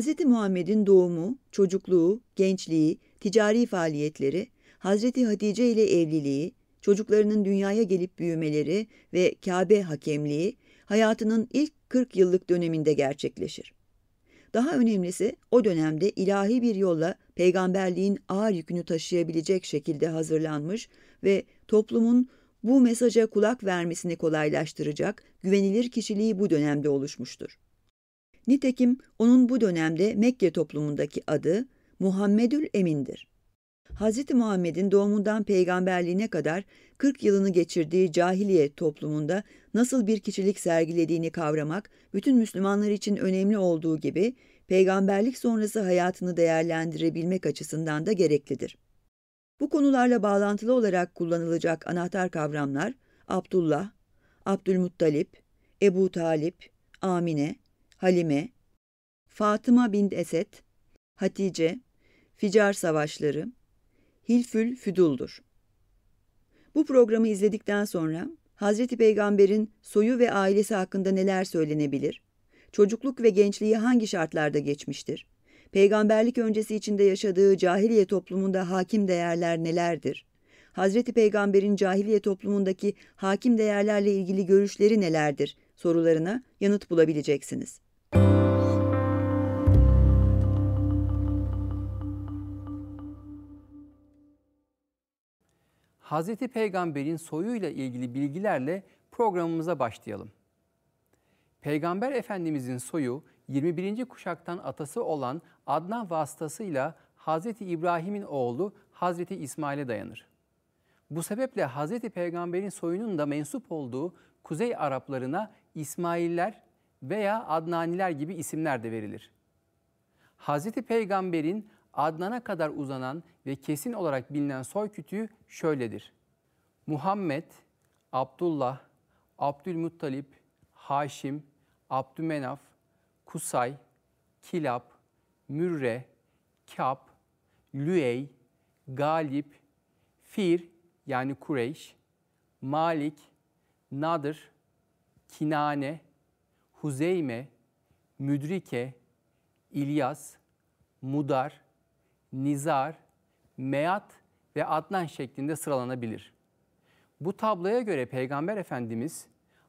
Hz. Muhammed'in doğumu, çocukluğu, gençliği, ticari faaliyetleri, Hz. Hatice ile evliliği, çocuklarının dünyaya gelip büyümeleri ve Kabe hakemliği hayatının ilk 40 yıllık döneminde gerçekleşir. Daha önemlisi o dönemde ilahi bir yolla peygamberliğin ağır yükünü taşıyabilecek şekilde hazırlanmış ve toplumun bu mesaja kulak vermesini kolaylaştıracak güvenilir kişiliği bu dönemde oluşmuştur. Nitekim onun bu dönemde Mekke toplumundaki adı Muhammedül Emin'dir. Hz. Muhammed'in doğumundan peygamberliğine kadar 40 yılını geçirdiği cahiliye toplumunda nasıl bir kişilik sergilediğini kavramak bütün Müslümanlar için önemli olduğu gibi peygamberlik sonrası hayatını değerlendirebilmek açısından da gereklidir. Bu konularla bağlantılı olarak kullanılacak anahtar kavramlar Abdullah, Abdülmuttalip, Ebu Talip, Amine, Halime, Fatıma bin Esed, Hatice, Ficar Savaşları, Hilfül Füdul'dur. Bu programı izledikten sonra Hazreti Peygamber'in soyu ve ailesi hakkında neler söylenebilir? Çocukluk ve gençliği hangi şartlarda geçmiştir? Peygamberlik öncesi içinde yaşadığı cahiliye toplumunda hakim değerler nelerdir? Hazreti Peygamber'in cahiliye toplumundaki hakim değerlerle ilgili görüşleri nelerdir sorularına yanıt bulabileceksiniz. Hazreti Peygamber'in soyuyla ilgili bilgilerle programımıza başlayalım. Peygamber Efendimizin soyu 21. kuşaktan atası olan Adnan vasıtasıyla Hazreti İbrahim'in oğlu Hazreti İsmail'e dayanır. Bu sebeple Hazreti Peygamber'in soyunun da mensup olduğu Kuzey Araplarına İsmailler veya Adnaniler gibi isimler de verilir. Hazreti Peygamber'in Adnan'a kadar uzanan ve kesin olarak bilinen soy kütüğü şöyledir. Muhammed, Abdullah, Abdülmuttalip, Haşim, Abdümenaf, Kusay, Kilap, Mürre, Kap, Lüey, Galip, Fir yani Kureyş, Malik, Nadır, Kinane, Huzeyme, Müdrike, İlyas, Mudar, Nizar, Meyat ve Adnan şeklinde sıralanabilir. Bu tabloya göre Peygamber Efendimiz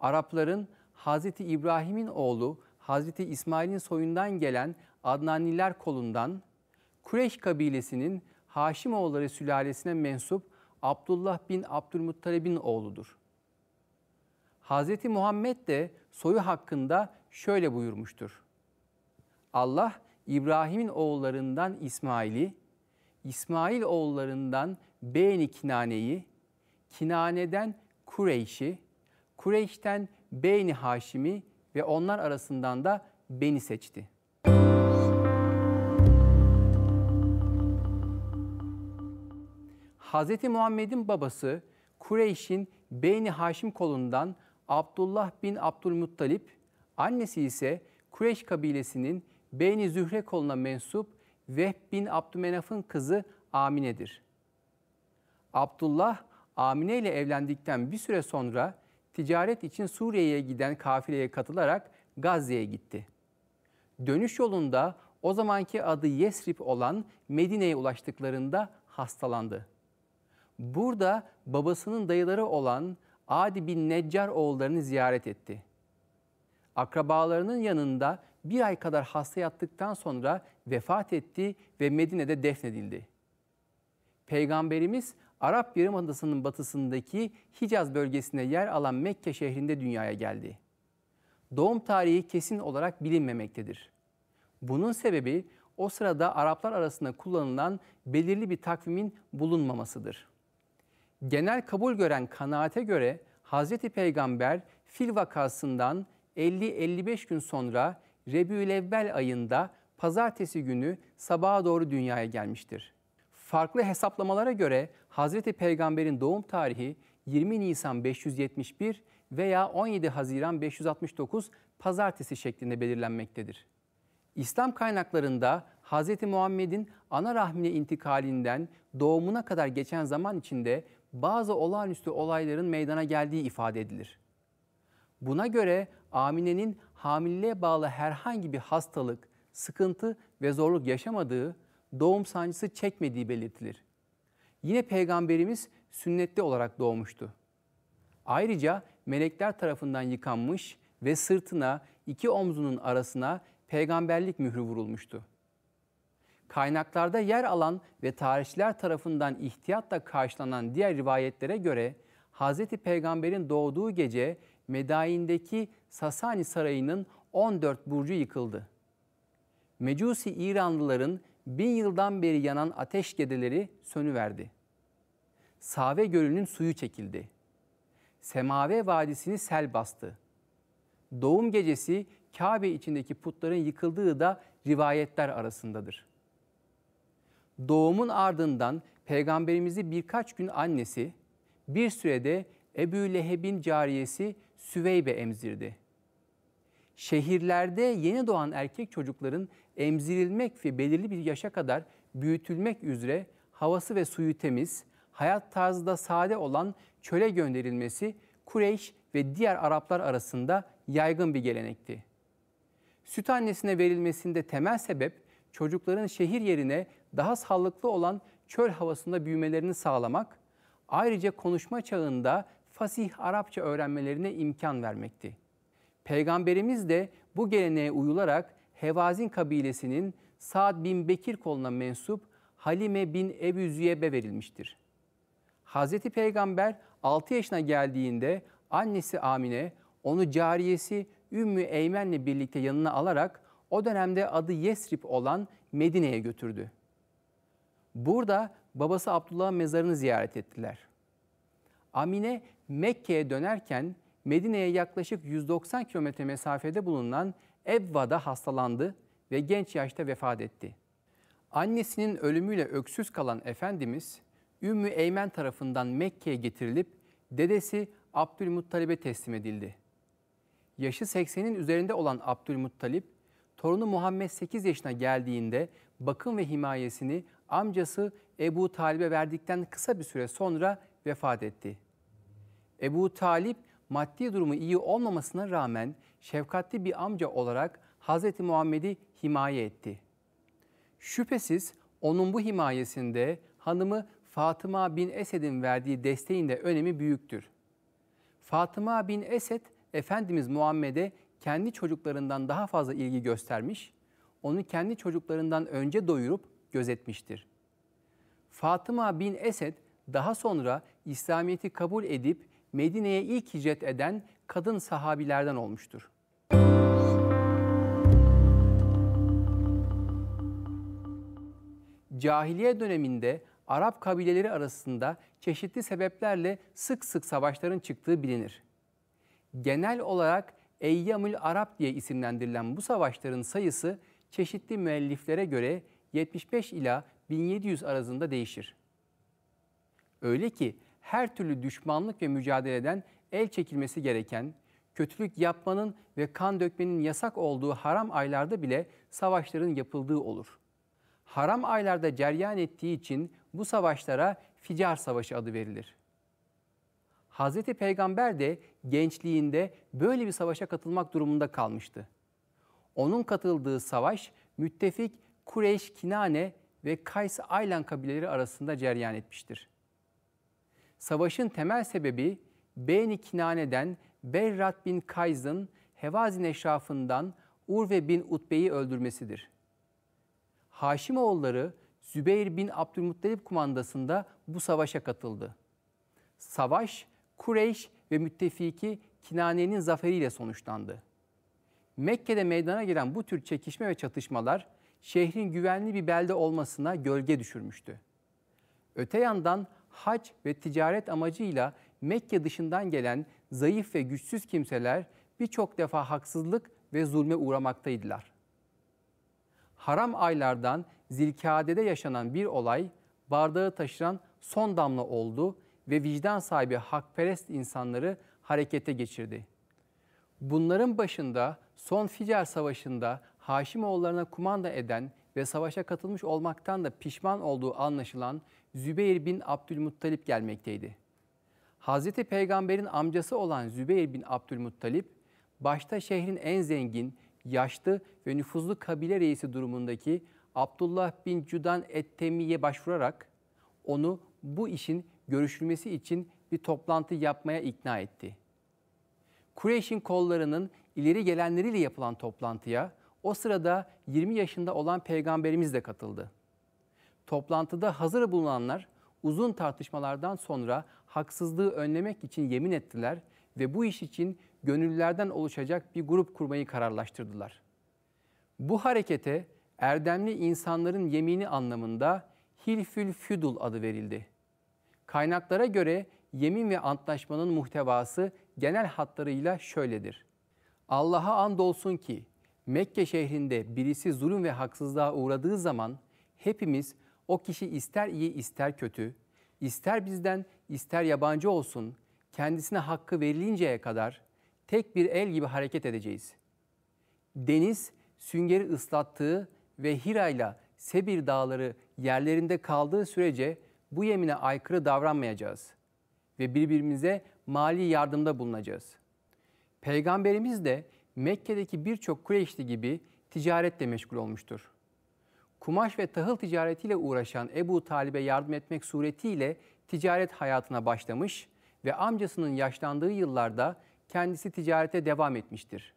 Arapların Hazreti İbrahim'in oğlu Hazreti İsmail'in soyundan gelen Adnaniler kolundan Kureş kabilesinin Haşimoğulları sülalesine mensup Abdullah bin Abdülmuttalib'in oğludur. Hazreti Muhammed de soyu hakkında şöyle buyurmuştur. Allah İbrahim'in oğullarından İsmail'i, İsmail oğullarından Beni Kinane'yi, Kinane'den Kureyş'i, Kureyş'ten Beni Haşim'i ve onlar arasından da beni seçti. Hz. Muhammed'in babası Kureyş'in Beni Haşim kolundan Abdullah bin Abdülmuttalip, annesi ise Kureyş kabilesinin Beyni Zühre koluna mensup Vehb bin Abdümenaf'ın kızı Amine'dir. Abdullah, Amine ile evlendikten bir süre sonra ticaret için Suriye'ye giden kafileye katılarak Gazze'ye gitti. Dönüş yolunda o zamanki adı Yesrib olan Medine'ye ulaştıklarında hastalandı. Burada babasının dayıları olan Adi bin Neccar oğullarını ziyaret etti. Akrabalarının yanında bir ay kadar hasta yattıktan sonra vefat etti ve Medine'de defnedildi. Peygamberimiz Arap Yarımadası'nın batısındaki Hicaz bölgesine yer alan Mekke şehrinde dünyaya geldi. Doğum tarihi kesin olarak bilinmemektedir. Bunun sebebi o sırada Araplar arasında kullanılan belirli bir takvimin bulunmamasıdır. Genel kabul gören kanaate göre Hz. Peygamber fil vakasından 50-55 gün sonra Rebiülevvel ayında pazartesi günü sabaha doğru dünyaya gelmiştir. Farklı hesaplamalara göre Hazreti Peygamber'in doğum tarihi 20 Nisan 571 veya 17 Haziran 569 pazartesi şeklinde belirlenmektedir. İslam kaynaklarında Hz. Muhammed'in ana rahmine intikalinden doğumuna kadar geçen zaman içinde bazı olağanüstü olayların meydana geldiği ifade edilir. Buna göre Amine'nin hamileliğe bağlı herhangi bir hastalık, sıkıntı ve zorluk yaşamadığı, doğum sancısı çekmediği belirtilir. Yine peygamberimiz sünnette olarak doğmuştu. Ayrıca melekler tarafından yıkanmış ve sırtına iki omzunun arasına peygamberlik mührü vurulmuştu. Kaynaklarda yer alan ve tarihçiler tarafından ihtiyatla karşılanan diğer rivayetlere göre Hz. Peygamber'in doğduğu gece Medain'deki Sasani Sarayı'nın 14 burcu yıkıldı. Mecusi İranlıların bin yıldan beri yanan ateş gedeleri sönüverdi. Save Gölü'nün suyu çekildi. Semave Vadisi'ni sel bastı. Doğum gecesi Kabe içindeki putların yıkıldığı da rivayetler arasındadır. Doğumun ardından peygamberimizi birkaç gün annesi, bir sürede Ebu Leheb'in cariyesi Süveybe emzirdi. Şehirlerde yeni doğan erkek çocukların emzirilmek ve belirli bir yaşa kadar büyütülmek üzere havası ve suyu temiz, hayat tarzı da sade olan çöle gönderilmesi Kureyş ve diğer Araplar arasında yaygın bir gelenekti. Süt annesine verilmesinde temel sebep çocukların şehir yerine daha sağlıklı olan çöl havasında büyümelerini sağlamak, ayrıca konuşma çağında fasih Arapça öğrenmelerine imkan vermekti. Peygamberimiz de bu geleneğe uyularak Hevazin kabilesinin Sa'd bin Bekir koluna mensup Halime bin Ebu Züyeb'e verilmiştir. Hz. Peygamber 6 yaşına geldiğinde annesi Amine onu cariyesi Ümmü Eymen'le birlikte yanına alarak o dönemde adı Yesrib olan Medine'ye götürdü. Burada babası Abdullah'ın mezarını ziyaret ettiler. Amine Mekke'ye dönerken Medine'ye yaklaşık 190 kilometre mesafede bulunan Ebva'da hastalandı ve genç yaşta vefat etti. Annesinin ölümüyle öksüz kalan Efendimiz, Ümmü Eymen tarafından Mekke'ye getirilip dedesi Abdülmuttalib'e teslim edildi. Yaşı 80'in üzerinde olan Abdülmuttalip, torunu Muhammed 8 yaşına geldiğinde bakım ve himayesini amcası Ebu Talib'e verdikten kısa bir süre sonra vefat etti.'' Ebu Talip maddi durumu iyi olmamasına rağmen şefkatli bir amca olarak Hz. Muhammed'i himaye etti. Şüphesiz onun bu himayesinde hanımı Fatıma bin Esed'in verdiği desteğin de önemi büyüktür. Fatıma bin Esed, Efendimiz Muhammed'e kendi çocuklarından daha fazla ilgi göstermiş, onu kendi çocuklarından önce doyurup gözetmiştir. Fatıma bin Esed daha sonra İslamiyet'i kabul edip Medine'ye ilk hicret eden kadın sahabilerden olmuştur. Cahiliye döneminde Arap kabileleri arasında çeşitli sebeplerle sık sık savaşların çıktığı bilinir. Genel olarak Eyyamül Arap diye isimlendirilen bu savaşların sayısı çeşitli müelliflere göre 75 ila 1700 arasında değişir. Öyle ki her türlü düşmanlık ve mücadeleden el çekilmesi gereken, kötülük yapmanın ve kan dökmenin yasak olduğu haram aylarda bile savaşların yapıldığı olur. Haram aylarda ceryan ettiği için bu savaşlara Ficar Savaşı adı verilir. Hz. Peygamber de gençliğinde böyle bir savaşa katılmak durumunda kalmıştı. Onun katıldığı savaş müttefik Kureyş Kinane ve Kays Aylan kabileleri arasında ceryan etmiştir. Savaşın temel sebebi Beni Kinane'den Berrat bin Kayz'ın Hevazin eşrafından Urve bin Utbe'yi öldürmesidir. Haşimoğulları Zübeyir bin Abdülmuttalip kumandasında bu savaşa katıldı. Savaş Kureyş ve müttefiki Kinane'nin zaferiyle sonuçlandı. Mekke'de meydana gelen bu tür çekişme ve çatışmalar şehrin güvenli bir belde olmasına gölge düşürmüştü. Öte yandan hac ve ticaret amacıyla Mekke dışından gelen zayıf ve güçsüz kimseler birçok defa haksızlık ve zulme uğramaktaydılar. Haram aylardan Zilkade'de yaşanan bir olay bardağı taşıran son damla oldu ve vicdan sahibi hakperest insanları harekete geçirdi. Bunların başında son Ficer Savaşı'nda Haşimoğullarına kumanda eden ve savaşa katılmış olmaktan da pişman olduğu anlaşılan Zübeyir bin Abdülmuttalip gelmekteydi. Hazreti Peygamber'in amcası olan Zübeyir bin Abdülmuttalip, başta şehrin en zengin, yaşlı ve nüfuzlu kabile reisi durumundaki Abdullah bin Cudan Ettemi'ye başvurarak onu bu işin görüşülmesi için bir toplantı yapmaya ikna etti. Kureyş'in kollarının ileri gelenleriyle yapılan toplantıya o sırada 20 yaşında olan peygamberimiz de katıldı. Toplantıda hazır bulunanlar uzun tartışmalardan sonra haksızlığı önlemek için yemin ettiler ve bu iş için gönüllülerden oluşacak bir grup kurmayı kararlaştırdılar. Bu harekete erdemli insanların yemini anlamında Hilfül Füdul adı verildi. Kaynaklara göre yemin ve antlaşmanın muhtevası genel hatlarıyla şöyledir. Allah'a andolsun ki Mekke şehrinde birisi zulüm ve haksızlığa uğradığı zaman hepimiz o kişi ister iyi ister kötü, ister bizden ister yabancı olsun kendisine hakkı verilinceye kadar tek bir el gibi hareket edeceğiz. Deniz süngeri ıslattığı ve Hira ile Sebir dağları yerlerinde kaldığı sürece bu yemine aykırı davranmayacağız ve birbirimize mali yardımda bulunacağız. Peygamberimiz de Mekke'deki birçok Kureyşli gibi ticaretle meşgul olmuştur. Kumaş ve tahıl ticaretiyle uğraşan Ebu Talib'e yardım etmek suretiyle ticaret hayatına başlamış ve amcasının yaşlandığı yıllarda kendisi ticarete devam etmiştir.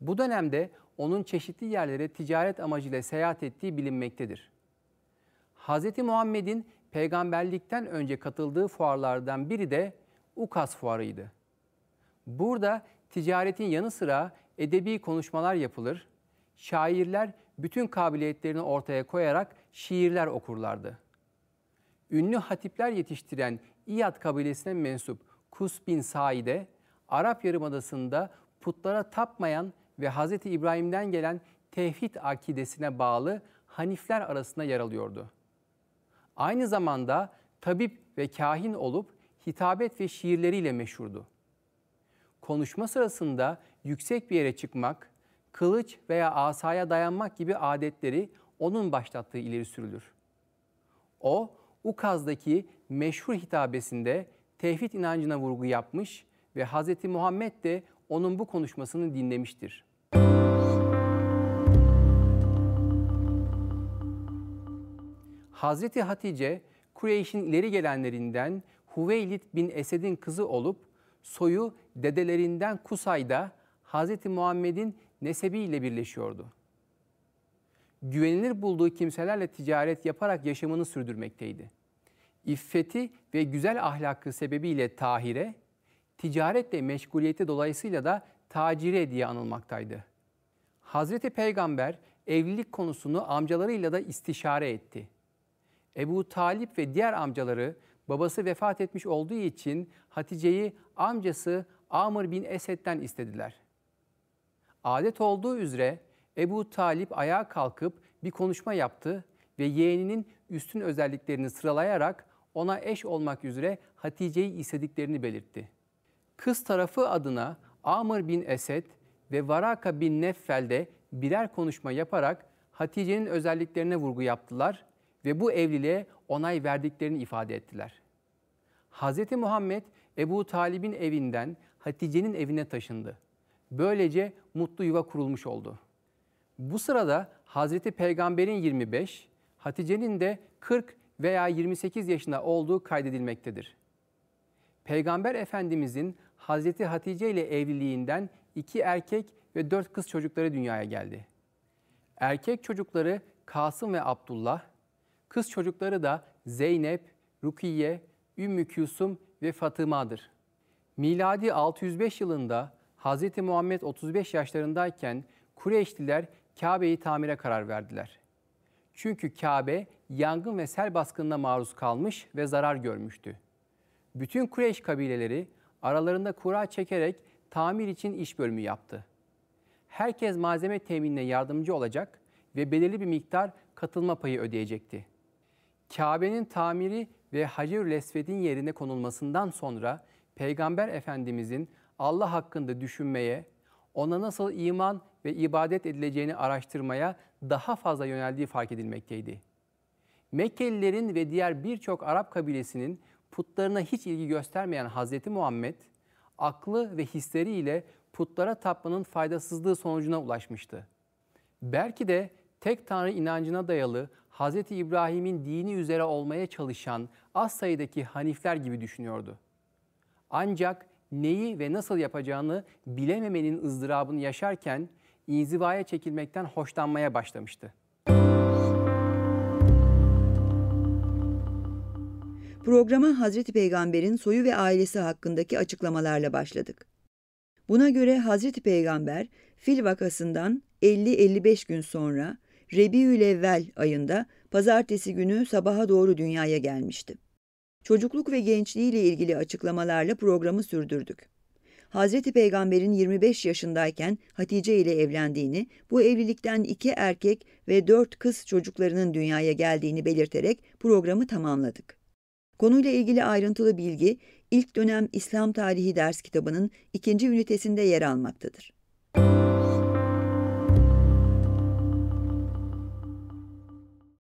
Bu dönemde onun çeşitli yerlere ticaret amacıyla seyahat ettiği bilinmektedir. Hz. Muhammed'in peygamberlikten önce katıldığı fuarlardan biri de Ukas fuarıydı. Burada ticaretin yanı sıra edebi konuşmalar yapılır, şairler bütün kabiliyetlerini ortaya koyarak şiirler okurlardı. Ünlü hatipler yetiştiren İyad kabilesine mensup Kus bin Said'e, Arap Yarımadası'nda putlara tapmayan ve Hz. İbrahim'den gelen tevhid akidesine bağlı Hanifler arasında yer alıyordu. Aynı zamanda tabip ve kahin olup hitabet ve şiirleriyle meşhurdu konuşma sırasında yüksek bir yere çıkmak, kılıç veya asaya dayanmak gibi adetleri onun başlattığı ileri sürülür. O, Ukaz'daki meşhur hitabesinde tevhid inancına vurgu yapmış ve Hz. Muhammed de onun bu konuşmasını dinlemiştir. Hz. Hatice, Kureyş'in ileri gelenlerinden Huveylit bin Esed'in kızı olup soyu dedelerinden Kusay'da Hz. Muhammed'in nesebiyle birleşiyordu. Güvenilir bulduğu kimselerle ticaret yaparak yaşamını sürdürmekteydi. İffeti ve güzel ahlakı sebebiyle Tahire, ticaretle meşguliyeti dolayısıyla da tacire diye anılmaktaydı. Hazreti Peygamber evlilik konusunu amcalarıyla da istişare etti. Ebu Talip ve diğer amcaları Babası vefat etmiş olduğu için Hatice'yi amcası Amr bin Esed'den istediler. Adet olduğu üzere Ebu Talip ayağa kalkıp bir konuşma yaptı ve yeğeninin üstün özelliklerini sıralayarak ona eş olmak üzere Hatice'yi istediklerini belirtti. Kız tarafı adına Amr bin Esed ve Varaka bin Neffel de birer konuşma yaparak Hatice'nin özelliklerine vurgu yaptılar ve bu evliliğe onay verdiklerini ifade ettiler. Hz. Muhammed Ebu Talib'in evinden Hatice'nin evine taşındı. Böylece mutlu yuva kurulmuş oldu. Bu sırada Hz. Peygamber'in 25, Hatice'nin de 40 veya 28 yaşında olduğu kaydedilmektedir. Peygamber Efendimizin Hz. Hatice ile evliliğinden iki erkek ve dört kız çocukları dünyaya geldi. Erkek çocukları Kasım ve Abdullah, Kız çocukları da Zeynep, Rukiye, Ümmü Küsum ve Fatıma'dır. Miladi 605 yılında Hz. Muhammed 35 yaşlarındayken Kureyşliler Kabe'yi tamire karar verdiler. Çünkü Kabe yangın ve sel baskınına maruz kalmış ve zarar görmüştü. Bütün Kureyş kabileleri aralarında kura çekerek tamir için iş bölümü yaptı. Herkes malzeme teminine yardımcı olacak ve belirli bir miktar katılma payı ödeyecekti. Kabe'nin tamiri ve Hacerül Esved'in yerine konulmasından sonra Peygamber Efendimizin Allah hakkında düşünmeye, ona nasıl iman ve ibadet edileceğini araştırmaya daha fazla yöneldiği fark edilmekteydi. Mekkelilerin ve diğer birçok Arap kabilesinin putlarına hiç ilgi göstermeyen Hazreti Muhammed, aklı ve hisleriyle putlara tapmanın faydasızlığı sonucuna ulaşmıştı. Belki de tek tanrı inancına dayalı Hz. İbrahim'in dini üzere olmaya çalışan az sayıdaki hanifler gibi düşünüyordu. Ancak neyi ve nasıl yapacağını bilememenin ızdırabını yaşarken inzivaya çekilmekten hoşlanmaya başlamıştı. Programa Hazreti Peygamber'in soyu ve ailesi hakkındaki açıklamalarla başladık. Buna göre Hazreti Peygamber fil vakasından 50-55 gün sonra Rebiülevvel ayında pazartesi günü sabaha doğru dünyaya gelmişti. Çocukluk ve gençliğiyle ilgili açıklamalarla programı sürdürdük. Hazreti Peygamber'in 25 yaşındayken Hatice ile evlendiğini, bu evlilikten iki erkek ve dört kız çocuklarının dünyaya geldiğini belirterek programı tamamladık. Konuyla ilgili ayrıntılı bilgi ilk dönem İslam Tarihi ders kitabının ikinci ünitesinde yer almaktadır. Müzik